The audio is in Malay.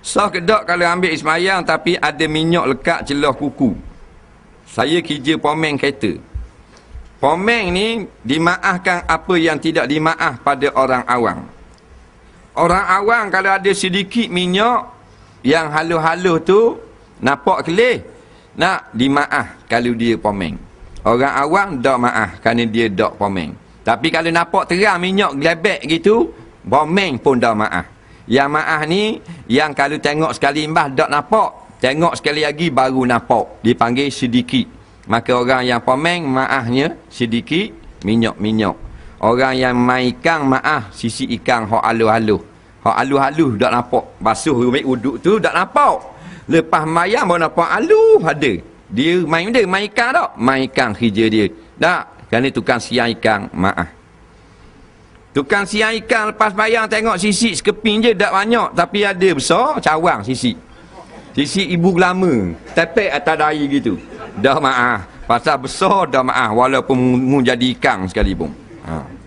Sah ke tak kalau ambil ismayang tapi ada minyak lekat celah kuku. Saya kerja pomeng kereta. Pomeng ni dimaafkan apa yang tidak dimaaf pada orang awang. Orang awang kalau ada sedikit minyak yang halus-halus tu nampak kelih nak dimaaf kalau dia pomeng. Orang awang tak maaf kerana dia tak pomeng. Tapi kalau nampak terang minyak gelebek gitu, pomeng pun tak maaf. Yang maah ni yang kalau tengok sekali imbah dak nampak, tengok sekali lagi baru nampak. Dipanggil sedikit. Maka orang yang pemeng maahnya sedikit minyak-minyak. Orang yang mai ikang maah sisi ikang hok alu-alu. Hok alu-alu dak nampak. Basuh rumit wuduk tu dak nampak. Lepas mayang baru nampak alu ada. Dia main dia mai ikang dak? Mai ikang hija dia. Dak. Kerana tukang siang ikang maah. Tukang siang ikan lepas bayang tengok sisi sekeping je tak banyak tapi ada besar cawang sisi. Sisi ibu lama, tepek atas dari gitu. Dah maaf, pasal besar dah maaf walaupun mu jadi ikan sekalipun. Ha.